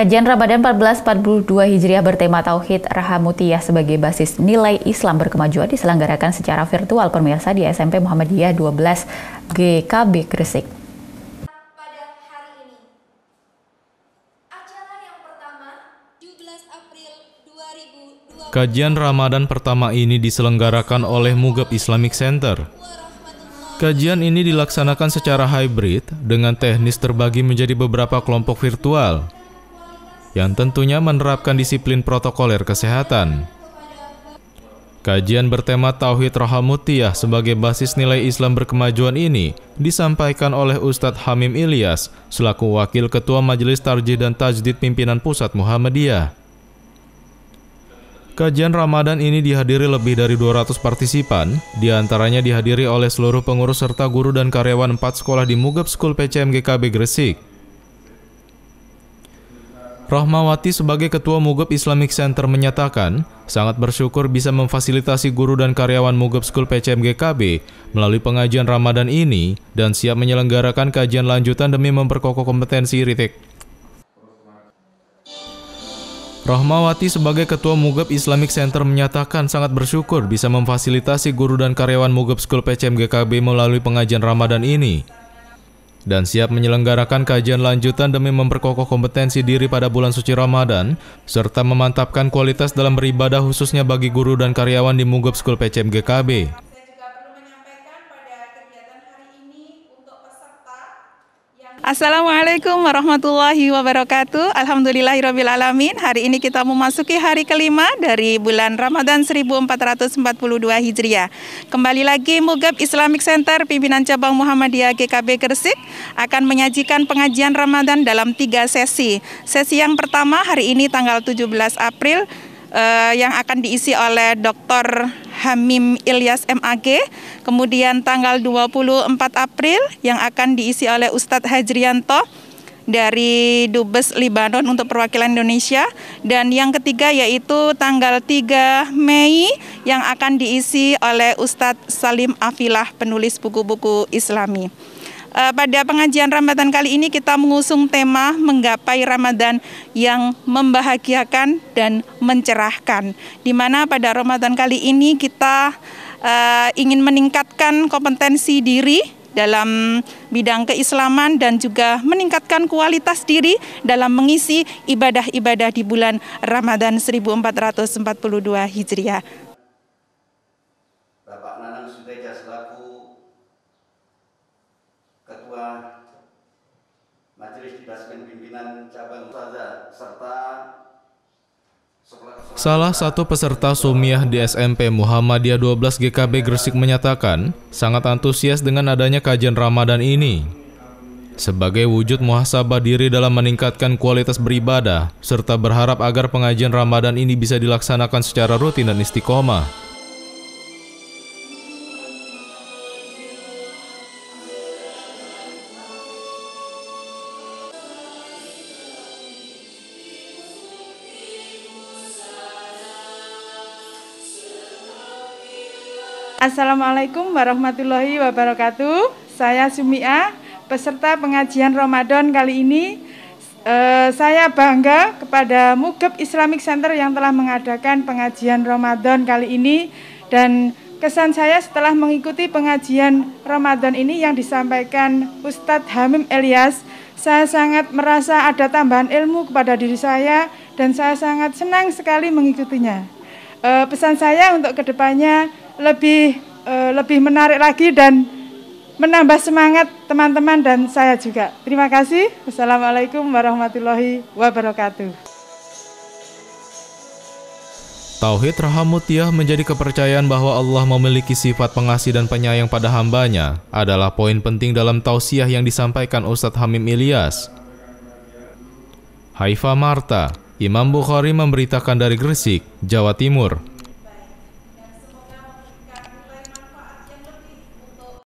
Kajian Ramadan 1442 Hijriah bertema Tauhid Rahamutiyah sebagai basis nilai Islam berkemajuan diselenggarakan secara virtual pemirsa di SMP Muhammadiyah 12 GKB Gresik. Kajian Ramadan pertama ini diselenggarakan oleh Mugab Islamic Center. Kajian ini dilaksanakan secara hybrid dengan teknis terbagi menjadi beberapa kelompok virtual yang tentunya menerapkan disiplin protokoler kesehatan. Kajian bertema Tauhid Rahamutiyah sebagai basis nilai Islam berkemajuan ini disampaikan oleh Ustadz Hamim Ilyas selaku Wakil Ketua Majelis Tarjih dan Tajdid Pimpinan Pusat Muhammadiyah. Kajian Ramadan ini dihadiri lebih dari 200 partisipan, diantaranya dihadiri oleh seluruh pengurus serta guru dan karyawan empat sekolah di Mugab School PCMGKB Gresik. Rahmawati sebagai Ketua Mugab Islamic Center menyatakan, sangat bersyukur bisa memfasilitasi guru dan karyawan Mugab School PCMGKB melalui pengajian Ramadan ini dan siap menyelenggarakan kajian lanjutan demi memperkokoh kompetensi Ritik. Rahmawati sebagai Ketua Mugab Islamic Center menyatakan sangat bersyukur bisa memfasilitasi guru dan karyawan Mugab School PCMGKB melalui pengajian Ramadan ini dan siap menyelenggarakan kajian lanjutan demi memperkokoh kompetensi diri pada bulan suci Ramadan, serta memantapkan kualitas dalam beribadah khususnya bagi guru dan karyawan di Mugub School PCMGKB. Assalamualaikum warahmatullahi wabarakatuh. Alhamdulillahirrabbilalamin. Hari ini kita memasuki hari kelima dari bulan Ramadan 1442 Hijriah. Kembali lagi Mugab Islamic Center pimpinan cabang Muhammadiyah GKB Gresik akan menyajikan pengajian Ramadan dalam tiga sesi. Sesi yang pertama hari ini tanggal 17 April eh, yang akan diisi oleh Dr. Hamim Ilyas MAG, kemudian tanggal 24 April yang akan diisi oleh Ustadz Hajrianto dari Dubes Libanon untuk perwakilan Indonesia dan yang ketiga yaitu tanggal 3 Mei yang akan diisi oleh Ustadz Salim Afilah penulis buku-buku Islami. Eh, pada pengajian Ramadan kali ini kita mengusung tema menggapai Ramadan yang membahagiakan dan mencerahkan. Di mana pada Ramadan kali ini kita eh, ingin meningkatkan kompetensi diri dalam bidang keislaman dan juga meningkatkan kualitas diri dalam mengisi ibadah-ibadah di bulan Ramadan 1442 Hijriah. Salah satu peserta Sumiah di SMP Muhammadiyah 12 GKB Gresik menyatakan sangat antusias dengan adanya kajian Ramadan ini. Sebagai wujud muhasabah diri dalam meningkatkan kualitas beribadah, serta berharap agar pengajian Ramadan ini bisa dilaksanakan secara rutin dan istiqomah. Assalamualaikum warahmatullahi wabarakatuh. Saya Sumia, peserta pengajian Ramadan kali ini. Eh, saya bangga kepada Mugab Islamic Center yang telah mengadakan pengajian Ramadan kali ini dan kesan saya setelah mengikuti pengajian Ramadan ini yang disampaikan Ustadz Hamim Elias, saya sangat merasa ada tambahan ilmu kepada diri saya dan saya sangat senang sekali mengikutinya uh, pesan saya untuk kedepannya lebih uh, lebih menarik lagi dan menambah semangat teman-teman dan saya juga. Terima kasih. Wassalamualaikum warahmatullahi wabarakatuh. Tauhid Rahamutiyah menjadi kepercayaan bahwa Allah memiliki sifat pengasih dan penyayang pada hambanya adalah poin penting dalam tausiah yang disampaikan Ustadz Hamim Ilyas. Haifa Marta Imam Bukhari memberitakan dari Gresik, Jawa Timur,